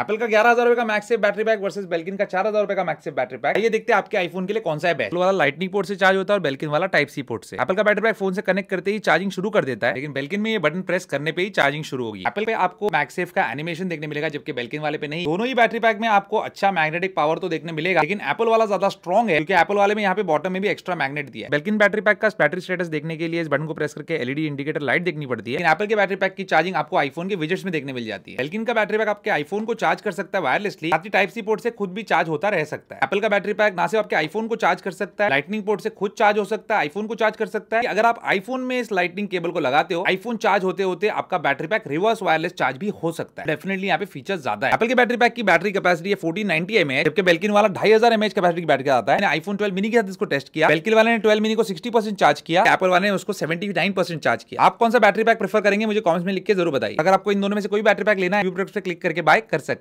Apple का ग्यारह हजार रुपए का MagSafe battery back versus Belkin का चार हजार रुपए का मैक्सिव बैटरी बैक ये देखते हैं आपके आईफोन के लिए कौन सा है बेस्ट वाला लाइटनिंग पोर्ट से चार्ज होता है और बेल्किन वाला टाइप सी पोर्ट से एप्पल का बैटरी बैक फोन से कनेक्ट करते ही चार्जिंग शुरू कर देता है लेकिन बेल्किन में ये बटन प्रेस करने पर ही चार्जिंग शुरू होगी एप्पल पे आपको मैक्सेफ का एनिमेशन देखने मिलेगा जबकि बेल्किन वाले पे नहीं दोनों ही बैटरी बैक में आपको अच्छा मैग्नेटिक पावर तो देखने मिलेगा लेकिन एप्पल वाला ज्यादा स्ट्रॉग है क्योंकि एप्पल वाले में यहाँ पे बॉटम में भी एक्स्ट्रा मैग्नेट दिया है बेल्किन बैटरी पैक का बैटरी स्टेटस देखने के लिए इस बटन को प्रेस करके एलईडी इंडिकेटर लाइट देखनी पड़ती है एप्पल के बैटरी पैक की चार्जिंग आपको आईफोन के विजेट्स में देखने मिल जाती है बेल्किन का बैटरी बैक आपके आईफोन को चार्ज कर सकता है वायरलेसली आपकी टाइप सी पोर्ट से खुद भी चार्ज होता रह सकता है एप्पल का बैटरी पैक ना सिर्फ आपके आईफोन को चार्ज कर सकता है लाइटनिंग पोर्ट से खुद चार्ज हो सकता है आईफोन को चार्ज कर सकता है अगर आप आईफोन में इस लाइटनिंग केबल को लगाते हो आईफोन चार्ज होते होते आपका battery pack reverse wireless charge भी हो सकता है डेफिनेटली यहाँ पे फीचर ज्यादा है एप्पल के बैटरी पैक की बैटरी कपैसिटी है फोर्टी नाइनटी एम जबकि बेल्किन वाला ढाई हजार एमएच कपैसिटी की बैटरी आता है आईफोन ट्वेल्व मिनी के साथ इसको टेस्ट किया बेल्किन वाले ने ट्वेल्व मिनी को सिक्सटी परसेंट चार्ज किया एप्पल वाले ने उसको सेवेंटी नाइन परसेंट चार्ज किया आप कौन सा बैटरी पैक प्रेफर करेंगे मुझे कॉमेंट्स में लिख के जरूर बताइए अगर आपको इन दोनों में से कोई बैटरी पैक लेना है क्लिक करके बाय कर सकते